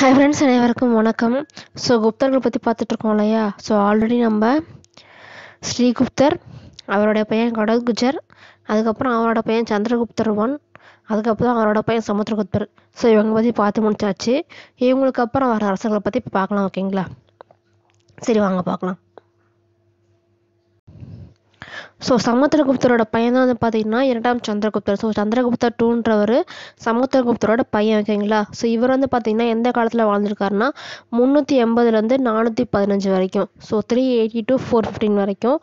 Hi friends அனைவருக்கும் வணக்கம் so குப்தர்களை பற்றி பார்த்துட்ருக்கோம் இல்லையா ஸோ ஆல்ரெடி நம்ம ஸ்ரீகுப்தர் அவருடைய பையன் கடல்குஜர் அதுக்கப்புறம் அவரோட பையன் சந்திரகுப்தர் ஒன் அதுக்கப்புறம் அவரோட பையன் சமுத்திரகுப்தர் ஸோ இவங்க பற்றி பார்த்து முடிச்சாச்சு இவங்களுக்கு அப்புறம் வர அரசர்களை பற்றி பார்க்கலாம் ஓகேங்களா சரி வாங்க பார்க்கலாம் ஸோ சமுத்திரகுப்தரோட பையன் தான் வந்து பார்த்தீங்கன்னா இரண்டாம் சந்திரகுப்தர் ஸோ சந்திரகுப்தர் டூன்றவர் சமுத்திரகுப்தரோட பையன் ஓகேங்களா ஸோ இவர் வந்து பார்த்தீங்கன்னா எந்த காலத்தில் வாழ்ந்திருக்காருன்னா முந்நூற்றி எண்பதுலேருந்து நானூற்றி பதினஞ்சு வரைக்கும் so three eighty to four fifteen வரைக்கும்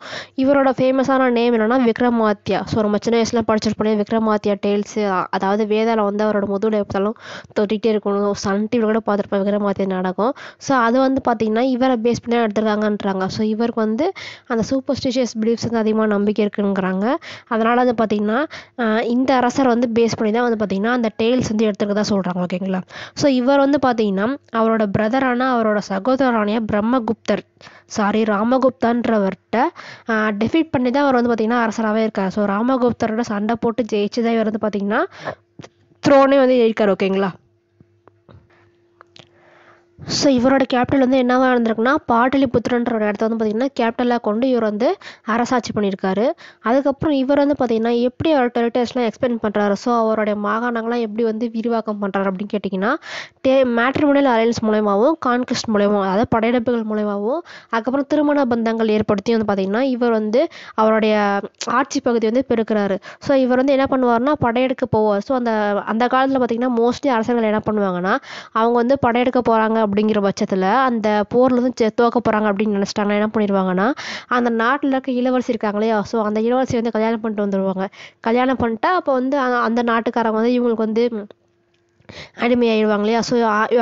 இவரோட ஃபேமஸான நேம் என்னென்னா விக்ரமாத்யா ஸோ நம்ம சின்ன வயசில் படிச்சிருப்போம் விக்ரமாத்யா டேல்ஸு அதாவது வேதாவில் வந்து அவரோட முதுகில் எப்பத்தாலும் தொட்டிகிட்டே இருக்கணும் சன் டிவியில் கூட பார்த்துருப்பேன் விக்ரமாத்யா நாடகம் ஸோ அது வந்து பார்த்தீங்கன்னா இவரை பேஸ் பண்ணி எடுத்துருக்காங்கன்றாங்க ஸோ இவருக்கு வந்து அந்த சூப்பர்ஸ்டிஷியஸ் பிலீஃப்ஸ் வந்து அதிகமாக நம்பி நம்பிக்கை இருக்குங்கிறாங்க அதனால் வந்து பார்த்திங்கன்னா இந்த அரசர் வந்து பேஸ் பண்ணி தான் வந்து பார்த்திங்கன்னா அந்த டெய்ல்ஸ் வந்து எடுத்துருக்கதா சொல்கிறாங்க ஓகேங்களா ஸோ இவர் வந்து பார்த்திங்கன்னா அவரோட பிரதரான அவரோட சகோதரானிய பிரம்மகுப்தர் சாரி ராமகுப்தான்றவர்கிட்ட டிஃபீட் பண்ணி தான் அவர் வந்து பார்த்திங்கன்னா அரசராகவே இருக்கார் ஸோ ராமகுப்தரோட சண்டை போட்டு ஜெயிச்சு தான் இவர் வந்து பார்த்திங்கன்னா த்ரோனே வந்து இருக்கார் ஓகேங்களா ஸோ இவரோட கேபிட்டல் வந்து என்னவாக இருந்திருக்குன்னா பாட்டலிபுத்திரன்ற ஒரு இடத்த வந்து பார்த்திங்கன்னா கேபிட்டலாக கொண்டு இவர் வந்து அரசாட்சி பண்ணியிருக்காரு அதுக்கப்புறம் இவர் வந்து பார்த்திங்கன்னா எப்படி அவர் டெரிட்டரிஸ்லாம் எக்ஸ்பிளைன் பண்ணுறாரு ஸோ அவருடைய மாகாணங்கள்லாம் எப்படி வந்து விரிவாக்கம் பண்ணுறாரு அப்படின்னு கேட்டிங்கன்னா டே மேட்ரிமோனியல் அலையன்ஸ் மூலயமாவும் கான்கிஸ்ட் மூலயமாவும் அதாவது படையெடுப்புகள் மூலயமாவும் அதுக்கப்புறம் திருமண பந்தங்கள் ஏற்படுத்தி வந்து பார்த்திங்கன்னா இவர் வந்து அவருடைய ஆட்சி பகுதி வந்து பெருக்கிறாரு ஸோ இவர் வந்து என்ன பண்ணுவார்னா படையெடுக்க போவார் ஸோ அந்த அந்த காலத்தில் பார்த்திங்கன்னா மோஸ்ட்லி அரசர்கள் என்ன பண்ணுவாங்கன்னா அவங்க வந்து படையெடுக்க போகிறாங்க அப்படிங்கிற பட்சத்தில் அந்த போர்லேருந்து தோக்க போகிறாங்க அப்படின்னு நினச்சிட்டாங்கன்னா என்ன பண்ணிடுவாங்கன்னா அந்த நாட்டில் இருக்க இளவரசி இருக்காங்களே ஸோ அந்த இளவரசி வந்து கல்யாணம் பண்ணிட்டு வந்துடுவாங்க கல்யாணம் பண்ணிட்டா அப்போ வந்து அந்த நாட்டுக்காரங்க வந்து இவங்களுக்கு வந்து அடிமையாயிடுவாங்க இல்லையா ஸோ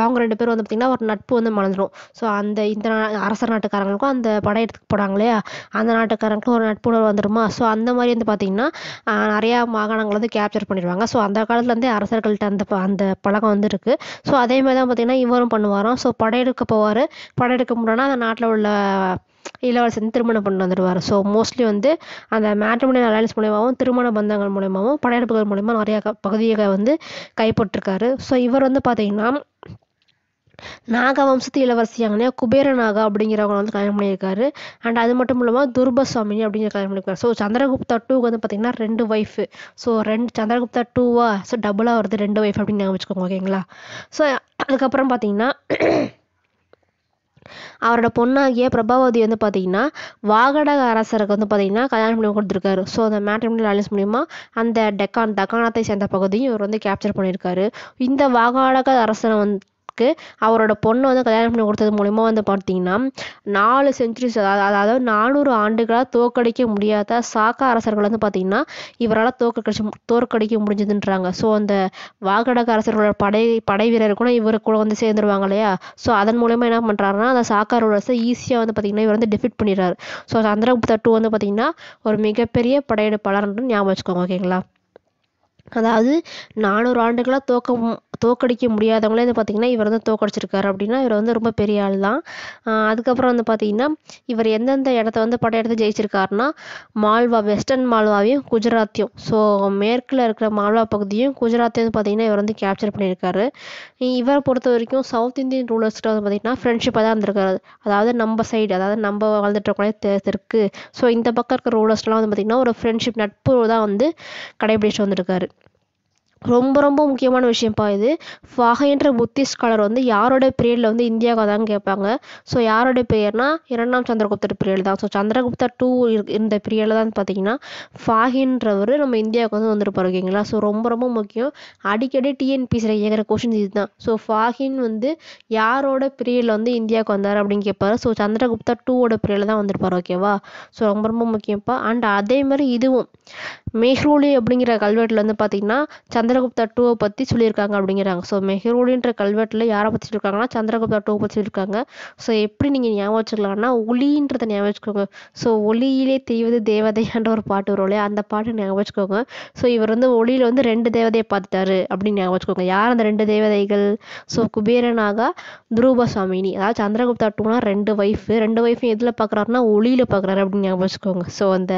அவங்க ரெண்டு பேரும் வந்து பார்த்திங்கன்னா ஒரு நட்பு வந்து மலர்ந்துடும் ஸோ அந்த இந்த அரசர் நாட்டுக்காரங்களுக்கும் அந்த படையெடுத்துக்கு போனாங்க இல்லையா அந்த நாட்டுக்காரங்களுக்கும் ஒரு நட்புணர்வு வந்துடுமா ஸோ அந்த மாதிரி வந்து பார்த்திங்கன்னா நிறையா மாகாணங்கள் வந்து கேப்சர் பண்ணிடுவாங்க ஸோ அந்த காலத்துலேருந்தே அரசர்கள்ட்ட அந்த அந்த பழக்கம் வந்து இருக்குது ஸோ அதே மாதிரி தான் பார்த்திங்கன்னா இவரும் பண்ணுவாராம் ஸோ படையெடுக்க போவார் படையெடுக்க முடியலன்னா அந்த நாட்டில் உள்ள இளவரசன் திருமணம் பண்ணிட்டு வந்துடுவார் ஸோ மோஸ்ட்லி வந்து அந்த மேட்ரிமோனியல் அலையன்ஸ் மூலயமாவும் திருமண பந்தங்கள் மூலயமாவும் படையெடுப்புகள் மூலயமா நிறைய பகுதியை வந்து கைப்பற்றிருக்காரு ஸோ இவர் வந்து பார்த்தீங்கன்னா நாக வம்சத்து இளவரசியாங்கனே குபேர நாகா அப்படிங்கிறவங்க வந்து கல்யாணம் பண்ணியிருக்காரு அண்ட் அது மட்டும் இல்லாமல் துர்பசுவாமினி அப்படிங்கிற கல்யாணம் பண்ணியிருக்காரு ஸோ சந்திரகுப்தா டூக்கு வந்து பார்த்தீங்கன்னா ரெண்டு ஒய்ஃபு ஸோ ரெண்டு சந்திரகுப்தா டூவா ஸோ டபுளாக வருது ரெண்டு ஒய்ஃப் அப்படின்னு வச்சுக்கோங்க ஓகேங்களா ஸோ அதுக்கப்புறம் பார்த்தீங்கன்னா அவரோட பொண்ணாகிய பிரபாவதி வந்து பாத்தீங்கன்னா வாகடக அரசருக்கு வந்து பாத்தீங்கன்னா கல்யாணம் பண்ணி கொடுத்துருக்காரு ஸோ அந்த மேட்ரிமோனியல் அலைன்ஸ் மூலிமா அந்த டெக்கான் டெக்கானத்தை சேர்ந்த பகுதியும் இவர் வந்து கேப்சர் பண்ணியிருக்காரு இந்த வாகாடக அரசனை வந்து அவருக்கு அவரோட பொண்ணை வந்து கல்யாணம் பண்ணி கொடுத்தது மூலிமா வந்து பார்த்தீங்கன்னா நாலு செஞ்சுரிஸ் அதாவது அதாவது நானூறு ஆண்டுகளாக தோற்கடிக்க முடியாத சாக்கா அரசர்கள் வந்து பார்த்தீங்கன்னா இவரால் தோற்கடிச்சு தோற்கடிக்க முடிஞ்சதுன்றாங்க ஸோ அந்த வாகடக அரசர்களோட படை படை வீரர் கூட இவர் கூட வந்து சேர்ந்துருவாங்க இல்லையா ஸோ அதன் மூலயமா என்ன பண்ணுறாருன்னா அந்த சாக்கா அரசை ஈஸியாக வந்து பார்த்தீங்கன்னா இவர் வந்து டிஃபிட் பண்ணிடுறாரு ஸோ சந்திரகுப்தா டூ வந்து பார்த்தீங்கன்னா ஒரு மிகப்பெரிய படையெடுப்பாளர்னு ஞாபகம் வச்சுக்கோங்க ஓகேங்களா அதாவது நானூறு ஆண்டுகளாக தோக்க தோற்கடிக்க முடியாதவங்களே வந்து பார்த்திங்கன்னா இவர் வந்து தோற்கடிச்சிருக்காரு அப்படின்னா இவர் வந்து ரொம்ப பெரிய ஆள் தான் அதுக்கப்புறம் வந்து பார்த்திங்கன்னா இவர் எந்தெந்த இடத்த வந்து படையெடுத்து ஜெயிச்சிருக்காருன்னா மால்வா வெஸ்டர்ன் மால்வாவையும் குஜராத்தையும் ஸோ மேற்கில் இருக்கிற மால்வா பகுதியும் குஜராத்தையும் வந்து பார்த்திங்கன்னா இவர் வந்து கேப்சர் பண்ணியிருக்காரு இவரை பொறுத்த வரைக்கும் சவுத் இந்தியன் ரூலர்ஸ்கிட்ட வந்து பார்த்திங்கன்னா ஃப்ரெண்ட்ஷிப்பாக தான் இருந்திருக்காரு அதாவது நம்ம சைடு அதாவது நம்ம வாழ்ந்துட்டு இருக்கோம் தெற்கு ஸோ இந்த பக்கம் இருக்கிற ரூலர்ஸ்லாம் வந்து பார்த்திங்கன்னா ஒரு ஃப்ரெண்ட்ஷிப் நட்பு தான் வந்து கடைபிடிச்சிட்டு வந்திருக்காரு ரொம்ப ரொம்ப முக்கியமான விஷயம்ப்பா இது என்ற புத்திஸ்ட் ஸ்காலர் வந்து யாரோட பீரியடில் வந்து இந்தியாவுக்கு தான் கேட்பாங்க ஸோ யாரோட பீரியட்னா இரண்டாம் சந்திரகுப்தர் பீரியட் தான் ஸோ சந்திரகுப்தா டூ இருந்த பீரியடில் தான் பார்த்தீங்கன்னா ஃபாகின்றவர் நம்ம இந்தியாவுக்கு வந்து வந்திருப்பார் ஓகேங்களா ஸோ ரொம்ப ரொம்ப முக்கியம் அடிக்கடி டிஎன்பிசியில் கேட்குற கொஷின்ஸ் இதுதான் ஸோ ஃபாகின் வந்து யாரோட பீரியடில் வந்து இந்தியாவுக்கு வந்தார் அப்படின்னு கேட்பாரு ஸோ சந்திரகுப்தா டூவோட பீரியடில் தான் வந்திருப்பார் ஓகேவா ஸோ ரொம்ப ரொம்ப முக்கியம்ப்பா அண்ட் அதே மாதிரி இதுவும் மேஹ்ரூலி அப்படிங்கிற கல்வெட்டில் வந்து பார்த்தீங்கன்னா சந்திர சந்திரகுப்தா டூவை பற்றி சொல்லியிருக்காங்க அப்படிங்கிறாங்க ஸோ மெஹ்ரூலின்ற கல்வெட்டில் யாரை பற்றி சொல்லியிருக்காங்கன்னா சந்திரகுப்தா டூவை பற்றி சொல்லியிருக்காங்க ஸோ எப்படி நீங்கள் ஞாபகம் வச்சுக்கலாம்னா ஒளின்றத ஞாபகம் வச்சுக்கோங்க ஸோ ஒளியிலே தெய்வது தேவதையான்ற ஒரு பாட்டு வரும் இல்லையா அந்த பாட்டு ஞாபகம் வச்சுக்கோங்க ஸோ இவர் வந்து ஒளியில் வந்து ரெண்டு தேவதையை பார்த்துட்டாரு அப்படின்னு ஞாபகம் வச்சுக்கோங்க யார் அந்த ரெண்டு தேவதைகள் ஸோ குபேரனாக துருபசாமினி அதாவது சந்திரகுப்தா டூனா ரெண்டு வைஃப் ரெண்டு ஒய்ஃபும் எதில் பார்க்குறாருன்னா ஒளியில் பார்க்குறாரு அப்படின்னு ஞாபகம் வச்சுக்கோங்க ஸோ அந்த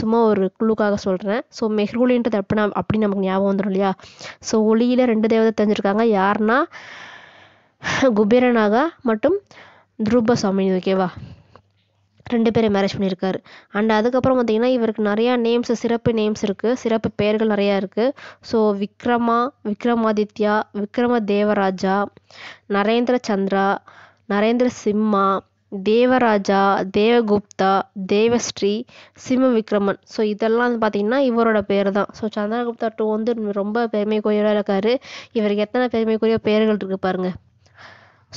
சும்மா ஒரு குழுக்காக சொல்கிறேன் ஸோ மெஹ்ரூலின்றது அப்படின்னா அப்படி நமக்கு ஞாபகம் வந்துடும் இல்லையா இல்லையா ஸோ ஒளியில ரெண்டு தேவதை தெரிஞ்சிருக்காங்க யாருன்னா குபேரனாகா மற்றும் சுவாமி ஓகேவா ரெண்டு பேரும் மேரேஜ் பண்ணியிருக்காரு அண்ட் அதுக்கப்புறம் பார்த்தீங்கன்னா இவருக்கு நிறையா நேம்ஸ் சிறப்பு நேம்ஸ் இருக்குது சிறப்பு பெயர்கள் நிறையா இருக்குது ஸோ விக்ரமா விக்ரமாதித்யா விக்ரம தேவராஜா நரேந்திர சந்திரா நரேந்திர சிம்மா தேவராஜா தேவகுப்தா தேவஸ்ரீ விக்ரமன் ஸோ இதெல்லாம் வந்து பார்த்தீங்கன்னா இவரோட பேர் தான் ஸோ சந்திரகுப்தா டூ வந்து ரொம்ப பெருமைக்குரியவராக இருக்கார் இவருக்கு எத்தனை பெருமைக்குரிய பேர்கள் இருக்குது பாருங்கள்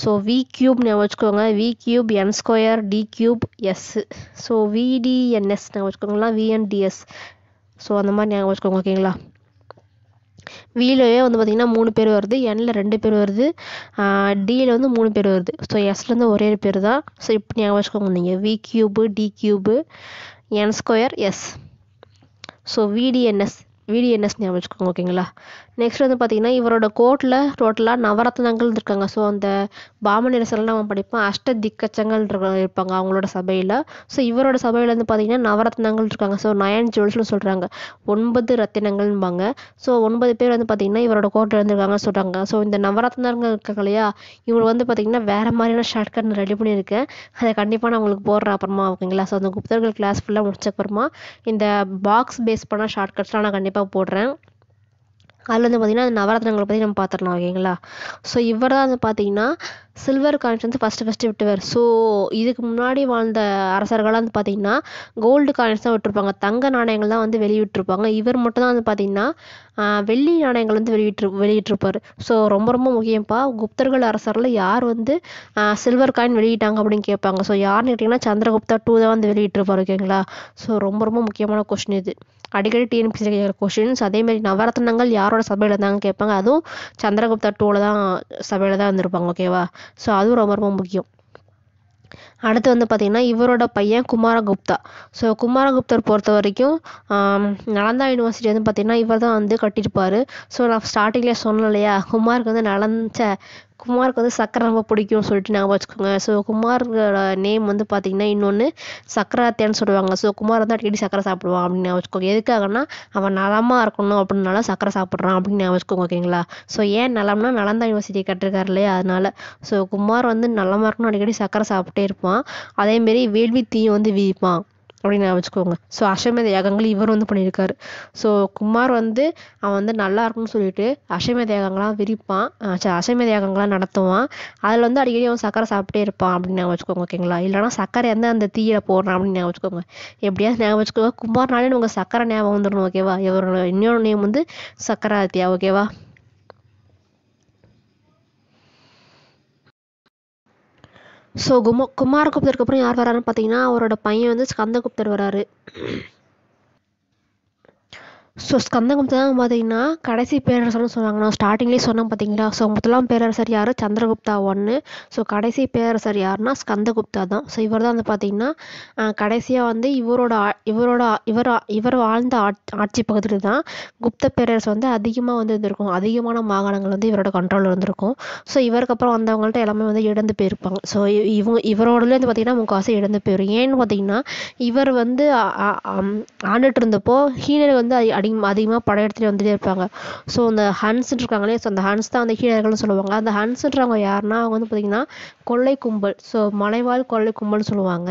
ஸோ வி கியூப் நான் வச்சுக்கோங்க V cube N square T cube S so VTNS நான் வச்சுக்கோங்களா விஎன்டிஎஸ் ஸோ அந்த மாதிரி ஞாபகம் வச்சுக்கோங்க ஓகேங்களா விலவே வந்து பார்த்திங்கன்னா மூணு பேர் வருது என்ல ரெண்டு பேர் வருது டியில் வந்து மூணு பேர் வருது ஸோ எஸ்லேருந்து ஒரே ஒரு பேர் தான் ஸோ இப்போ ஞாபகம் வச்சுக்கோங்க நீங்கள் V cube T cube N square S so VTNS VTNS ஞாபகம் வச்சுக்கோங்க ஓகேங்களா நெக்ஸ்ட் வந்து பார்த்திங்கன்னா இவரோட கோட்டில் டோட்டலாக நவரத்னங்கள் இருக்காங்க ஸோ அந்த பாமன் அரசெல்லாம் நம்ம படிப்பான் அஷ்ட திக்கச்சங்கள் இருப்பாங்க அவங்களோட சபையில் ஸோ இவரோட சபையில் வந்து பார்த்திங்கன்னா நவரத்னங்கள் இருக்காங்க ஸோ நயன் ஜுவல்ஸ்னு சொல்கிறாங்க ஒன்பது ரத்தினங்கள்ம்பாங்க ஸோ ஒன்பது பேர் வந்து பார்த்தீங்கன்னா இவரோட கோட்டில் இருந்திருக்காங்கன்னு சொல்கிறாங்க ஸோ இந்த நவரத்னங்கள் இருக்காங்க இல்லையா இவங்க வந்து பார்த்தீங்கன்னா வேறு மாதிரியான ஷார்ட் கட் ரெடி பண்ணியிருக்கேன் அதை கண்டிப்பாக நான் உங்களுக்கு போடுறேன் அப்புறமா ஓகேங்களா ஸோ அந்த குப்தர்கள் கிளாஸ் ஃபுல்லாக முடிச்சப்புறமா அப்புறமா இந்த பாக்ஸ் பேஸ் பண்ண ஷார்ட் கட்ஸ்லாம் நான் கண்டிப்பாக போடுறேன் அதில் வந்து பார்த்தீங்கன்னா அந்த நவரத்னங்களை பற்றி நம்ம பார்த்துடலாம் ஓகேங்களா ஸோ இவர் தான் வந்து பார்த்தீங்கன்னா சில்வர் காயின்ஸ் வந்து ஃபஸ்ட்டு ஃபஸ்ட்டு விட்டுவார் ஸோ இதுக்கு முன்னாடி வாழ்ந்த அரசர்கள்லாம் வந்து பார்த்திங்கன்னா கோல்டு காயின்ஸ் தான் விட்டுருப்பாங்க தங்க நாணயங்கள் தான் வந்து வெளியிட்டிருப்பாங்க இவர் மட்டும் தான் வந்து பார்த்திங்கன்னா வெள்ளி நாணயங்கள் வந்து வெளியிட்டு வெளியிட்டிருப்பார் ஸோ ரொம்ப ரொம்ப முக்கியம்ப்பா குப்தர்கள் அரசரில் யார் வந்து சில்வர் காயின் வெளியிட்டாங்க அப்படின்னு கேட்பாங்க ஸோ யாருன்னு கேட்டிங்கன்னா சந்திரகுப்தா டூ தான் வந்து வெளியிட்டிருப்பார் ஓகேங்களா ஸோ ரொம்ப ரொம்ப முக்கியமான கொஷின் இது அடிக்கடி டிஎன்பிசி கேட்குற கொஷின்ஸ் மாதிரி நவரத்னங்கள் யாரோட சபையில் இருந்தாங்க கேட்பாங்க அதுவும் சந்திரகுப்தா டூவில் தான் சபையில் தான் இருந்திருப்பாங்க ஓகேவா ஸோ அதுவும் ரொம்ப ரொம்ப முக்கியம் அடுத்து வந்து பார்த்திங்கன்னா இவரோட பையன் குமாரகுப்தா ஸோ குமாரகுப்தர் பொறுத்த வரைக்கும் நலந்தா யூனிவர்சிட்டி வந்து பார்த்திங்கன்னா இவர் தான் வந்து கட்டியிருப்பார் ஸோ நான் ஸ்டார்டிங்லயே சொன்னேன் இல்லையா குமாருக்கு வந்து நலந்த குமாருக்கு வந்து சக்கரை ரொம்ப பிடிக்கும்னு சொல்லிட்டு ஞாபகம் வச்சுக்கோங்க ஸோ குமாரோட நேம் வந்து பார்த்தீங்கன்னா இன்னொன்று சக்கராத்தியான்னு சொல்லுவாங்க ஸோ குமார் வந்து அடிக்கடி சக்கரை சாப்பிடுவான் அப்படின்னு ஞாபகம் வச்சுக்கோங்க எதுக்காகனா அவன் நலமாக இருக்கணும் அப்படின்னால சக்கரை சாப்பிட்றான் அப்படின்னு ஞாபகம் வச்சுக்கோங்க ஓகேங்களா ஸோ ஏன் நலம்னா நலந்தா யூனிவர்சிட்டி கட்டிருக்காரு இல்லையா அதனால ஸோ குமார் வந்து நலமாக இருக்கணும் அடிக்கடி சக்கரை சாப்பிட்டே இருப்பான் அதேமாரி வேள்வி தீயும் வந்து வீப்பான் அப்படின்னு வச்சுக்கோங்க ஸோ அசமேத யாகங்கள் இவர் வந்து பண்ணியிருக்காரு ஸோ குமார் வந்து அவன் வந்து நல்லா இருக்கும்னு சொல்லிட்டு அசமேத யாகங்கள்லாம் விரிப்பான் அசமேத யாகங்கள்லாம் நடத்துவான் அதில் வந்து அடிக்கடி அவன் சக்கரை சாப்பிட்டே இருப்பான் அப்படின்னு ஞாபகம் வச்சுக்கோங்க ஓகேங்களா இல்லைனா சக்கரை எந்த அந்த தீயில போடுறான் அப்படின்னு ஞாபகம் வச்சுக்கோங்க எப்படியாவது ஞாபகம் வச்சுக்கோங்க குமார்னாலே உங்கள் சக்கரை ஞாபகம் வந்துடணும் ஓகேவா இவரோட இன்னொரு நேம் வந்து சக்கராத்தியா ஓகேவா ஸோ கும குமாரகுப்தருக்கு அப்புறம் யார் வராருன்னு பார்த்தீங்கன்னா அவரோட பையன் வந்து ஸ்கந்தகுப்தர் வராரு ஸோ ஸ்கந்தகுப்தர் தான் பார்த்தீங்கன்னா கடைசி பேரரசர்னு சொல்லுவாங்க நான் ஸ்டார்டிங்லேயே சொன்னேன் பார்த்தீங்களா ஸோ முதலாம் பேரரசர் யார் சந்திரகுப்தா ஒன்று ஸோ கடைசி பேரரசர் யாருன்னா ஸ்கந்தகுப்தா தான் ஸோ இவர் தான் வந்து பார்த்தீங்கன்னா கடைசியாக வந்து இவரோட இவரோட இவர் இவர் வாழ்ந்த ஆட்சி பகுதியில் தான் குப்த பேரரசு வந்து அதிகமாக வந்து இருந்திருக்கும் அதிகமான மாகாணங்கள் வந்து இவரோட கண்ட்ரோலில் இருந்திருக்கும் ஸோ இவருக்கு அப்புறம் வந்தவங்கள்ட்ட எல்லாமே வந்து இழந்து போயிருப்பாங்க ஸோ இவங்க இவரோடலேருந்து பார்த்தீங்கன்னா முக்காசு இழந்து போயிடும் ஏன்னு பார்த்தீங்கன்னா இவர் வந்து ஆண்டுட்டு இருந்தப்போ ஹீனர் வந்து அதிகம் அதிகமாக படம் எடுத்துகிட்டு வந்துட்டே இருப்பாங்க ஸோ அந்த ஹன்ஸ் இருக்காங்களே ஸோ அந்த ஹன்ஸ் தான் அந்த ஹீரர்கள்னு சொல்லுவாங்க அந்த ஹன்ஸ்ன்றவங்க யாருன்னா அவங்க வந்து பார்த்தீங்கன்னா கொள்ளை கும்பல் ஸோ மலைவாழ் கொள்ளை கும்பல்னு சொல்லுவாங்க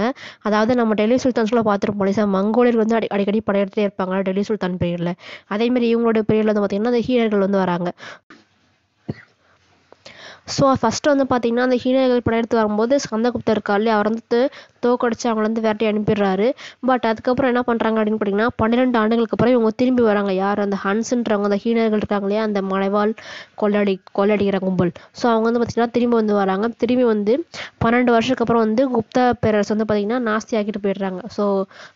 அதாவது நம்ம டெல்லி சுல்தான்ஸ்ல பார்த்துருப்போம் ஸோ மங்கோலியர் வந்து அடி அடிக்கடி படம் எடுத்துகிட்டே இருப்பாங்க டெல்லி சுல்தான் பீரியடில் அதேமாதிரி இவங்களோட பீரியடில் வந்து பார்த்தீங்கன்னா அந்த ஹீரர்கள் வந்து வராங்க ஸோ ஃபஸ்ட்டு வந்து பார்த்திங்கன்னா அந்த ஹீனர்கள் படம் எடுத்து வரும்போது ஸ்கந்தகுப்தர் இல்லையா அவர் வந்து தோக்கடிச்சு அவங்கள வந்து விரட்டி அனுப்பிடுறாரு பட் அதுக்கப்புறம் என்ன பண்ணுறாங்க அப்படின்னு பார்த்தீங்கன்னா பன்னிரெண்டு ஆண்டுகளுக்கு அப்புறம் இவங்க திரும்பி வராங்க யார் அந்த ஹன்ஸ்ன்றவங்க அந்த ஹீனர்கள் இருக்காங்க இல்லையா அந்த மலைவாழ் கொள்ளடி கொள்ளடிக்கிற கும்பல் ஸோ அவங்க வந்து பார்த்திங்கன்னா திரும்பி வந்து வராங்க திரும்பி வந்து பன்னெண்டு வருஷத்துக்கு அப்புறம் வந்து குப்தா பேரரசு வந்து பார்த்திங்கன்னா நாஸ்தி ஆக்கிட்டு போயிடுறாங்க ஸோ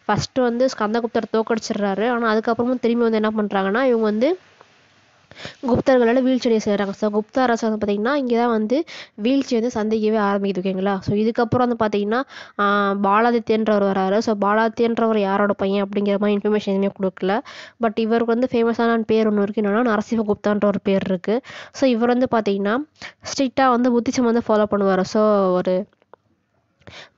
ஃபஸ்ட்டு வந்து ஸ்கந்தகுப்தர் தோக்கடிச்சிடுறாரு ஆனால் அதுக்கப்புறமும் திரும்பி வந்து என்ன பண்ணுறாங்கன்னா இவங்க வந்து குப்தர்களால் வீழ்ச்சியடைய செய்கிறாங்க ஸோ குப்த அரசு வந்து பார்த்திங்கன்னா இங்கே தான் வந்து வீழ்ச்சி வந்து சந்திக்கவே ஆரம்பிக்குது ஓகேங்களா ஸோ இதுக்கப்புறம் வந்து பார்த்தீங்கன்னா பாலாதித்யன்றவர் வராரு ஸோ பாலாதித்யன்றவர் யாரோட பையன் அப்படிங்கிற மாதிரி இன்ஃபர்மேஷன் எதுவுமே கொடுக்கல பட் இவருக்கு வந்து ஃபேமஸான பேர் ஒன்று இருக்குது என்னென்னா நரசிம்மகுப்தான்ற ஒரு பேர் இருக்குது ஸோ இவர் வந்து பார்த்திங்கன்னா ஸ்ட்ரிக்டாக வந்து புத்திசம் வந்து ஃபாலோ பண்ணுவார் ஸோ ஒரு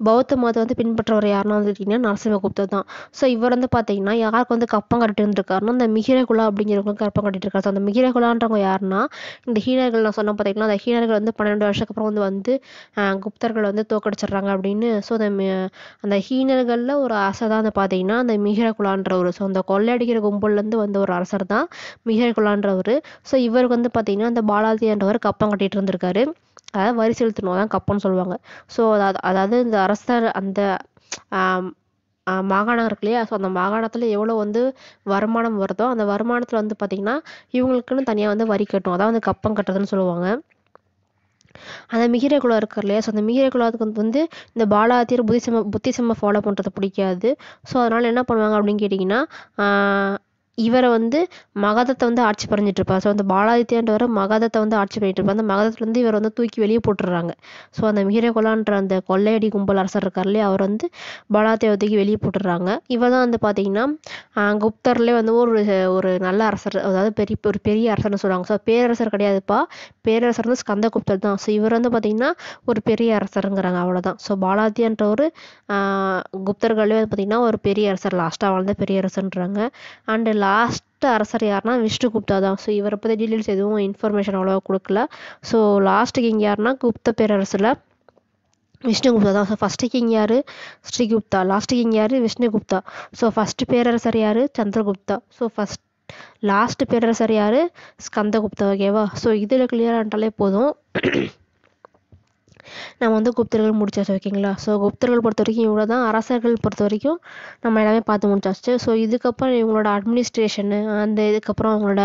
பௌத்த மதத்தை வந்து பின்பற்றவர் யாருன்னா வந்து நரசிம்ம நரசிம்மகுப்தர் தான் ஸோ இவர் வந்து பார்த்தீங்கன்னா யாருக்கு வந்து கப்பம் கட்டிட்டு இருந்திருக்காருன்னா அந்த மிகிரகுலா அப்படிங்கிறவங்களுக்கு கப்பம் கட்டிட்டு இருக்காரு ஸோ அந்த மிகிரகுலான்றவங்க யாருன்னா இந்த ஹீனர்கள் நான் சொன்ன பார்த்தீங்கன்னா அந்த ஹீனர்கள் வந்து பன்னெண்டு வருஷத்துக்கு அப்புறம் வந்து வந்து குப்தர்கள் வந்து தோக்கடிச்சிடுறாங்க அப்படின்னு ஸோ அந்த அந்த ஹீனர்களில் ஒரு அரசர் தான் வந்து பார்த்தீங்கன்னா அந்த குலான்றவர் ஸோ அந்த கொள்ளையடிக்கிற கும்பல்லேருந்து வந்த ஒரு அரசர் தான் மிகிரகுலான்றவர் ஸோ இவருக்கு வந்து பார்த்தீங்கன்னா அந்த பாலாஜி என்றவர் கப்பம் கட்டிட்டு இருந்திருக்காரு அதாவது வரி செலுத்தணும் அதான் கப்பம்னு சொல்லுவாங்க ஸோ அதாவது அதாவது இந்த அரசர் அந்த மாகாணம் இருக்கு இல்லையா ஸோ அந்த மாகாணத்தில் எவ்வளோ வந்து வருமானம் வருதோ அந்த வருமானத்தில் வந்து பார்த்தீங்கன்னா இவங்களுக்குன்னு தனியாக வந்து வரி கட்டணும் அதான் வந்து கப்பம் கட்டுறதுன்னு சொல்லுவாங்க அந்த மிகிரை குலம் இருக்கு இல்லையா ஸோ அந்த மிகிரை குலத்துக்கு வந்து இந்த பாலாத்தியர் புத்திசம புத்திசம ஃபாலோ பண்ணுறது பிடிக்காது ஸோ அதனால் என்ன பண்ணுவாங்க அப்படின்னு கேட்டிங்கன்னா இவரை வந்து மகதத்தை வந்து ஆட்சி புரிஞ்சிட்டு இருப்பார் ஸோ அந்த பாலாதித்யான்றவரை மகதத்தை வந்து ஆட்சி பண்ணிட்டு இருப்பார் அந்த மகதத்துலேருந்து இவர் வந்து தூக்கி வெளியே போட்டுடுறாங்க ஸோ அந்த மிகிரகொலான்ற அந்த கொள்ளையடி கும்பல் அரசர் இல்லையா அவர் வந்து பாலாதேவத்துக்கு வெளியே போட்டுடுறாங்க இவர் தான் வந்து பார்த்தீங்கன்னா குப்தர்லேயே வந்து ஒரு ஒரு நல்ல அரசர் அதாவது பெரிய ஒரு பெரிய அரசர்னு சொல்கிறாங்க ஸோ பேரரசர் கிடையாதுப்பா பேரரசர் வந்து ஸ்கந்தகுப்தர் தான் ஸோ இவர் வந்து பார்த்தீங்கன்னா ஒரு பெரிய அரசருங்கிறாங்க அவ்வளோதான் ஸோ பாலாதியன்ற ஒரு குப்தர்களே வந்து பார்த்தீங்கன்னா ஒரு பெரிய அரசர் லாஸ்ட்டாக வாழ்ந்த பெரிய அரசன்றாங்க அண்டு லா லாஸ்ட் அரசர் யாருன்னா விஷ்ணு குப்தா தான் ஸோ இவரை பற்றி டீட்டெயில்ஸ் எதுவும் இன்ஃபர்மேஷன் அவ்வளோவா கொடுக்கல ஸோ லாஸ்ட் கிங் யாருன்னா குப்த பேரரசில் விஷ்ணுகுப்தா தான் ஸோ ஃபஸ்ட்டு கிங் யார் ஸ்ரீகுப்தா லாஸ்ட் கிங் யார் விஷ்ணுகுப்தா ஸோ ஃபஸ்ட்டு பேரரசர் யார் சந்திரகுப்தா ஸோ ஃபஸ்ட் லாஸ்ட் பேரரசர் யார் ஸ்கந்தகுப்தா ஓகேவா ஸோ இதில் கிளியர் போதும் நம்ம வந்து குப்தர்கள் முடிச்சாச்சு ஓகேங்களா ஸோ குப்தர்கள் பொறுத்த வரைக்கும் இவ்வளோ தான் அரசர்கள் பொறுத்த வரைக்கும் நம்ம எல்லாமே பார்த்து முடிச்சாச்சு ஸோ இதுக்கப்புறம் இவங்களோட அட்மினிஸ்ட்ரேஷனு அந்த இதுக்கப்புறம் அவங்களோட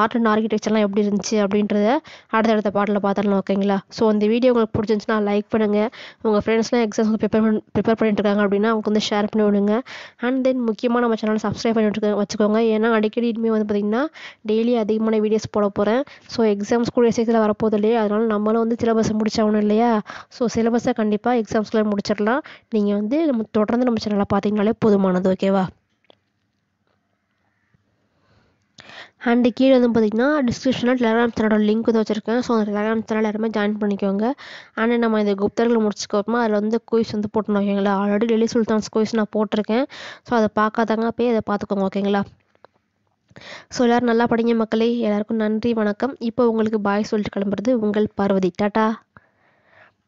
ஆர்ட் அண்ட் ஆர்கிடெக்சர்லாம் எப்படி இருந்துச்சு அப்படின்றத அடுத்தடுத்த பாட்டில் பார்த்துடலாம் ஓகேங்களா ஸோ அந்த வீடியோ உங்களுக்கு பிடிச்சிருந்துச்சுன்னா லைக் பண்ணுங்கள் உங்கள் ஃப்ரெண்ட்ஸ்லாம் எக்ஸாம்ஸ் ப்ரிப்பேர் பண்ணி ப்ரிப்பேர் பண்ணிட்டு இருக்காங்க அப்படின்னா அவங்க வந்து ஷேர் பண்ணி விடுங்க அண்ட் தென் முக்கியமாக நம்ம சேனலை சப்ஸ்கிரைப் பண்ணிட்டு வச்சுக்கோங்க ஏன்னா அடிக்கடி இனிமேல் வந்து பார்த்திங்கன்னா டெய்லி அதிகமான வீடியோஸ் போட போகிறேன் ஸோ எக்ஸாம்ஸ் கூட சீக்கிரம் வரப்போதில்லையே அதனால் நம்மளும் வந்து சிலபஸ் முடிச்சாகணும் இல்லையா ஸோ சிலபஸை கண்டிப்பாக எக்ஸாம்ஸ்க்குள்ளே முடிச்சிடலாம் நீங்கள் வந்து நம்ம தொடர்ந்து நம்ம சேனலை பார்த்தீங்கனாலே போதுமானது ஓகேவா அண்டு கீழே வந்து பார்த்திங்கன்னா டிஸ்கிரிப்ஷனில் டெலகிராம் சேனலோட லிங்க் வந்து வச்சுருக்கேன் ஸோ அந்த டெலகிராம் சேனல் எல்லாருமே ஜாயின் பண்ணிக்கோங்க ஆனால் நம்ம இந்த குப்தர்கள் முடிச்சுக்கோமா அதில் வந்து குயிஸ் வந்து போட்டணும் ஓகேங்களா ஆல்ரெடி டெல்லி சுல்தான்ஸ் குயிஸ் நான் போட்டிருக்கேன் ஸோ அதை பார்க்காதாங்க போய் அதை பார்த்துக்கோங்க ஓகேங்களா ஸோ எல்லோரும் நல்லா படிங்க மக்களே எல்லாருக்கும் நன்றி வணக்கம் இப்போ உங்களுக்கு பாய் சொல்லிட்டு கிளம்புறது உங்கள் பார்வதி டாட்டா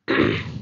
Mm-hmm.